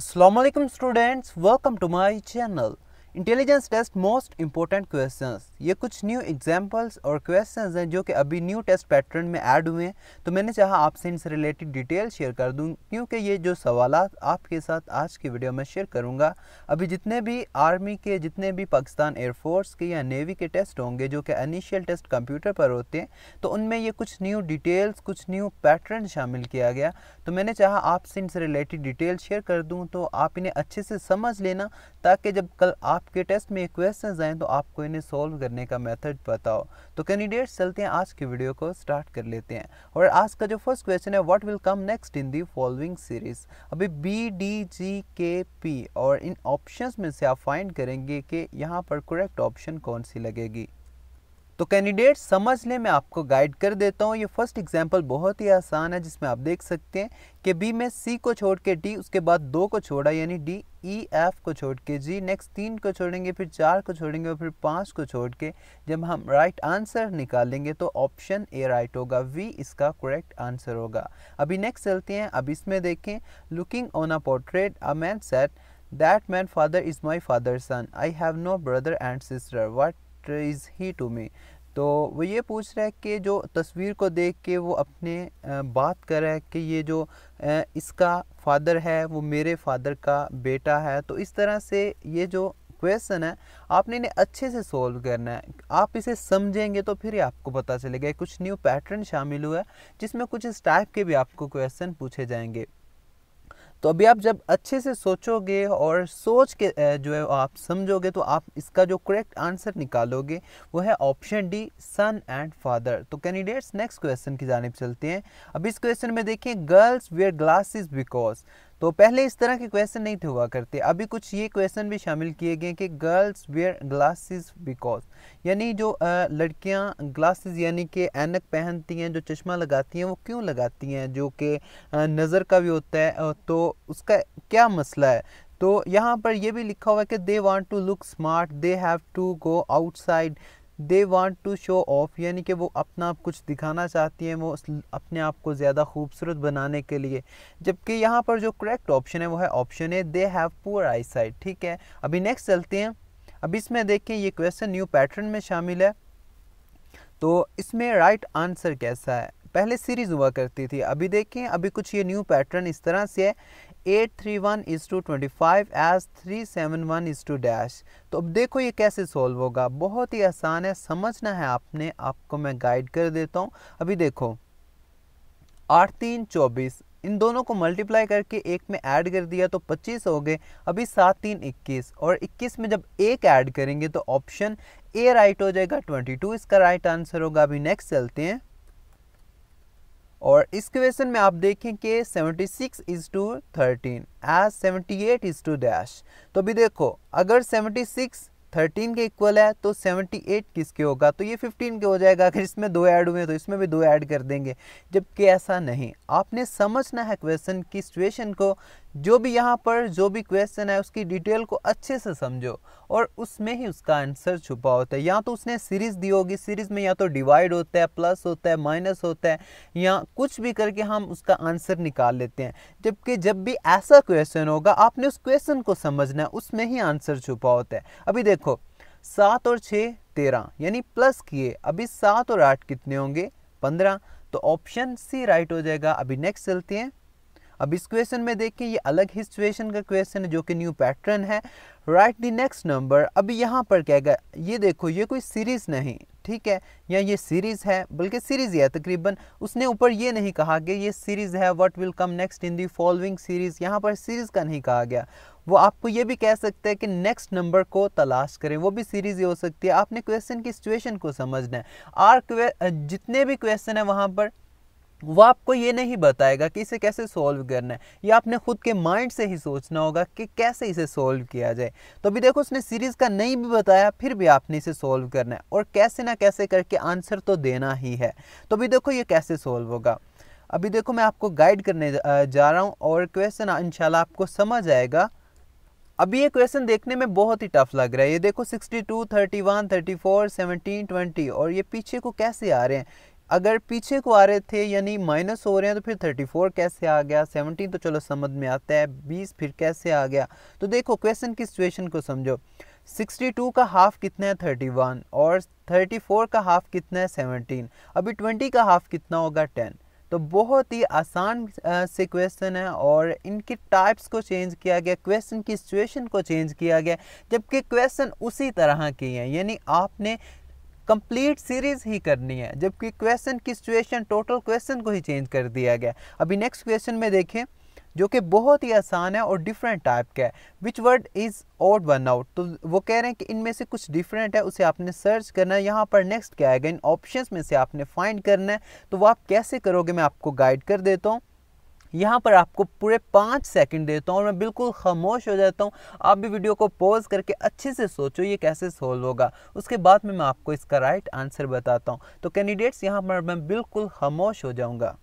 Assalamualaikum students, welcome to my channel. Intelligence test most important questions ये कुछ new examples और questions हैं जो कि अभी न्यू टेस्ट पैटर्न में ऐड हुए हैं तो मैंने चाहा आपसे इनसे रिलेटेड डिटेल शेयर कर दूं क्योंकि ये जो सवाल आपके साथ आज की वीडियो में शेयर करूंगा अभी जितने भी आर्मी के जितने भी पाकिस्तान एयरफोर्स के या नेवी के टेस्ट होंगे जो कि इनिशियल टेस्ट कंप्यूटर पर होते हैं तो उनमें ये कुछ न्यू डिटेल्स कुछ न्यू पैटर्न शामिल किया गया तो मैंने चाहा आपसे इनसे रिलेटेड डिटेल शेयर कर दूँ तो आप इन्हें अच्छे से समझ लेना ताकि जब कल आप आपके टेस्ट में क्वेश्चन आए तो आपको इन्हें सोल्व करने का मेथड बताओ तो कैंडिडेट्स चलते हैं आज की वीडियो को स्टार्ट कर लेते हैं और आज का जो फर्स्ट क्वेश्चन है what will come next in the following series अभी B D G K P और इन ऑप्शंस में से आप फाइंड करेंगे कि यहाँ पर करेक्ट ऑप्शन कौन सी लगेगी तो कैंडिडेट समझ लें मैं आपको गाइड कर देता हूँ ये फर्स्ट एग्जाम्पल बहुत ही आसान है जिसमें आप देख सकते हैं कि बी में सी को छोड़ के डी उसके बाद दो को छोड़ा यानी डी ई एफ को छोड़ के जी नेक्स्ट तीन को छोड़ेंगे फिर चार को छोड़ेंगे और फिर पाँच को छोड़ के जब हम राइट आंसर निकालेंगे तो ऑप्शन ए राइट होगा वी इसका करेक्ट आंसर होगा अभी नेक्स्ट चलते हैं अब इसमें देखें looking on a portrait a man set that man father is my father son I have no brother and sister what character is he to me तो वो ये पूछ रहा है कि जो तस्वीर को देख के वो अपने बात कर रहा है कि ये जो इसका फादर है वो मेरे फादर का बेटा है तो इस तरह से ये जो क्वेश्चन है आपने इन्हें अच्छे से सॉल्व करना है आप इसे समझेंगे तो फिर ही आपको पता चलेगा कुछ न्यू पैटर्न शामिल हुआ है जिसमें कुछ इस टाइप के भी आपको क्वेश्चन पूछे जाएंगे तो अभी आप जब अच्छे से सोचोगे और सोच के जो है आप समझोगे तो आप इसका जो करेक्ट आंसर निकालोगे वो है option D son and father तो कैंडिडेट्स नेक्स्ट क्वेश्चन की जानब चलते हैं अब इस क्वेश्चन में देखिए गर्ल्स वेयर ग्लासेस बिकॉज तो पहले इस तरह के क्वेश्चन नहीं थे हुआ करते अभी कुछ ये क्वेश्चन भी शामिल किए गए कि गर्ल्स वेयर ग्लासेस बिकॉज यानी जो लड़कियां ग्लासेस यानी कि ऐनक पहनती हैं जो चश्मा लगाती हैं वो क्यों लगाती हैं जो कि नज़र का भी होता है तो उसका क्या मसला है तो यहाँ पर यह भी लिखा हुआ है कि they want to look smart they have to go outside they want to show off यानी कि वो अपना आप कुछ दिखाना चाहती हैं वो अपने आप को ज़्यादा खूबसूरत बनाने के लिए जबकि यहाँ पर जो करेक्ट ऑप्शन है वो है option A they have poor eyesight ठीक है अभी नेक्स्ट चलते हैं अब इसमें देखें ये क्वेश्चन न्यू पैटर्न में शामिल है तो इसमें राइट right आंसर कैसा है पहले सीरीज़ हुआ करती थी अभी देखें अभी कुछ ये न्यू पैटर्न इस तरह से है eight three one is to twenty five as three seven one is to dash तो अब देखो ये कैसे सॉल्व होगा बहुत ही आसान है समझना है आपने आपको मैं गाइड कर देता हूँ अभी देखो आठ तीन चौबीस इन दोनों को मल्टीप्लाई करके एक में ऐड कर दिया तो 25 हो गए अभी सात तीन इक्कीस और 21 में जब एक ऐड करेंगे तो ऑप्शन ए राइट हो जाएगा 22 इसका राइट आंसर होगा अभी नेक्स्ट चलते हैं और इस क्वेश्चन में आप देखें कि 76 six is to thirteen as seventy eight is to dash तो अभी देखो अगर 76 सिक्स थर्टीन के इक्वल है तो सेवेंटी एट किसके होगा तो ये फिफ्टीन के हो जाएगा अगर इसमें दो ऐड हुए तो इसमें भी दो ऐड कर देंगे जबकि ऐसा नहीं आपने समझना है क्वेश्चन की सिचुएशन को जो भी यहाँ पर जो भी क्वेश्चन है उसकी डिटेल को अच्छे से समझो और उसमें ही उसका आंसर छुपा होता है या तो उसने सीरीज दी होगी सीरीज में या तो डिवाइड होता है प्लस होता है माइनस होता है या कुछ भी करके हम उसका आंसर निकाल लेते हैं जबकि जब भी ऐसा क्वेश्चन होगा आपने उस क्वेश्चन को समझना है उसमें ही आंसर छुपा होता है अभी देखो सात और छः तेरह यानी प्लस किए अभी सात और आठ कितने होंगे पंद्रह तो ऑप्शन सी राइट हो जाएगा अभी नेक्स्ट चलते हैं अब इस क्वेश्चन में देखिए ये अलग ही सिचुएशन का क्वेश्चन है जो कि न्यू पैटर्न है राइट द नेक्स्ट नंबर अब यहाँ पर क्या गया ये देखो ये कोई सीरीज़ नहीं ठीक है या ये सीरीज़ है बल्कि सीरीज़ ही है तकरीबन उसने ऊपर ये नहीं कहा कि ये सीरीज़ है what will come next in the following series यहाँ पर सीरीज़ का नहीं कहा गया वो आपको ये भी कह सकते हैं कि नेक्स्ट नंबर को तलाश करें वो भी सीरीज़ ही हो सकती है आपने क्वेश्चन की सिचुएशन को समझना है आर जितने भी क्वेश्चन है वहाँ पर वो आपको ये नहीं बताएगा कि इसे कैसे सॉल्व करना है ये आपने खुद के माइंड से ही सोचना होगा कि कैसे इसे सॉल्व किया जाए तो अभी देखो उसने सीरीज़ का नहीं भी बताया फिर भी आपने इसे सॉल्व करना है और कैसे ना कैसे करके आंसर तो देना ही है तो अभी देखो ये कैसे सॉल्व होगा अभी देखो मैं आपको गाइड करने जा रहा हूँ और क्वेश्चन इनशाला आपको समझ आएगा अभी ये क्वेश्चन देखने में बहुत ही टफ लग रहा है ये देखो 62, 31, 34, 17, 20 और ये पीछे को कैसे आ रहे हैं अगर पीछे को आ रहे थे यानी माइनस हो रहे हैं तो फिर थर्टी फोर कैसे आ गया सेवनटीन तो चलो समझ में आता है बीस फिर कैसे आ गया तो देखो क्वेश्चन की सिचुएशन को समझो सिक्सटी टू का हाफ़ कितना है थर्टी वन और थर्टी फोर का हाफ़ कितना है सेवनटीन अभी ट्वेंटी का हाफ़ कितना होगा टेन तो बहुत ही आसान से क्वेश्चन है और इनके टाइप्स को चेंज किया गया क्वेश्चन की सिचुएशन को चेंज किया गया जबकि क्वेश्चन उसी तरह के हैं यानी आपने कंप्लीट सीरीज ही करनी है जबकि क्वेश्चन की सिचुएशन टोटल क्वेश्चन को ही चेंज कर दिया गया अभी नेक्स्ट क्वेश्चन में देखें जो कि बहुत ही आसान है और डिफरेंट टाइप का है which word is odd one out तो वो कह रहे हैं कि इनमें से कुछ डिफरेंट है उसे आपने सर्च करना है यहाँ पर नेक्स्ट क्या आएगा इन ऑप्शंस में से आपने फाइंड करना है तो वो आप कैसे करोगे मैं आपको गाइड कर देता हूँ यहाँ पर आपको पूरे पाँच सेकंड देता हूँ और मैं बिल्कुल खामोश हो जाता हूँ आप भी वीडियो को पॉज करके अच्छे से सोचो ये कैसे सोल्व होगा उसके बाद में मैं आपको इसका राइट आंसर बताता हूँ तो कैंडिडेट्स यहाँ पर मैं बिल्कुल खामोश हो जाऊँगा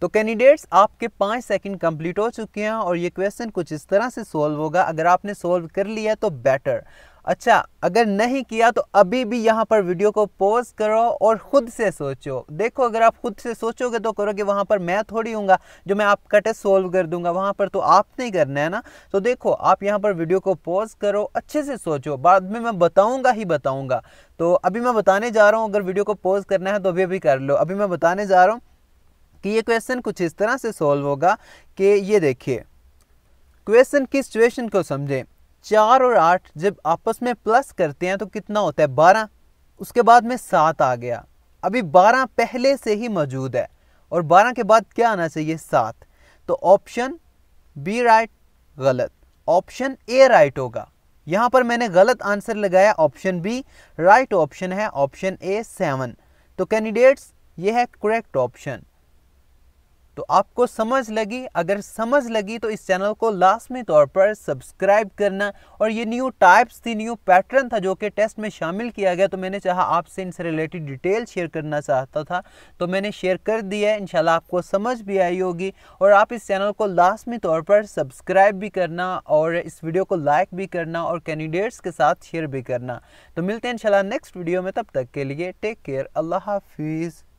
तो कैंडिडेट्स आपके पाँच सेकंड कंप्लीट हो चुके हैं और ये क्वेश्चन कुछ इस तरह से सॉल्व होगा अगर आपने सॉल्व कर लिया तो बेटर अच्छा अगर नहीं किया तो अभी भी यहाँ पर वीडियो को पॉज करो और ख़ुद से सोचो देखो अगर आप ख़ुद से सोचोगे तो करोगे वहाँ पर मैं थोड़ी हूँ जो मैं आपका टेस्ट सोल्व कर दूंगा वहाँ पर तो आप नहीं करना है ना तो देखो आप यहाँ पर वीडियो को पॉज करो अच्छे से सोचो बाद में मैं बताऊँगा ही बताऊँगा तो अभी मैं बताने जा रहा हूँ अगर वीडियो को पॉज करना है तो अभी अभी कर लो अभी मैं बताने जा रहा हूँ कि ये क्वेश्चन कुछ इस तरह से सोल्व होगा कि ये देखिए क्वेश्चन की सिचुएशन को समझें चार और आठ जब आपस में प्लस करते हैं तो कितना होता है बारह उसके बाद में सात आ गया अभी बारह पहले से ही मौजूद है और बारह के बाद क्या आना चाहिए सात तो ऑप्शन बी राइट गलत ऑप्शन ए राइट होगा यहाँ पर मैंने गलत आंसर लगाया ऑप्शन बी राइट ऑप्शन है ऑप्शन ए सेवन तो कैंडिडेट्स ये है करेक्ट ऑप्शन तो आपको समझ लगी अगर समझ लगी तो इस चैनल को लाजमी तौर पर सब्सक्राइब करना और ये न्यू टाइप्स थी न्यू पैटर्न था जो कि टेस्ट में शामिल किया गया तो मैंने चाहा आपसे इनसे रिलेटेड डिटेल शेयर करना चाहता था तो मैंने शेयर कर दिया है इनशाला आपको समझ भी आई होगी और आप इस चैनल को लाजमी तौर पर सब्सक्राइब भी करना और इस वीडियो को लाइक भी करना और कैंडिडेट्स के साथ शेयर भी करना तो मिलते हैं इनशाला नेक्स्ट वीडियो में तब तक के लिए टेक केयर अल्लाह हाफिज़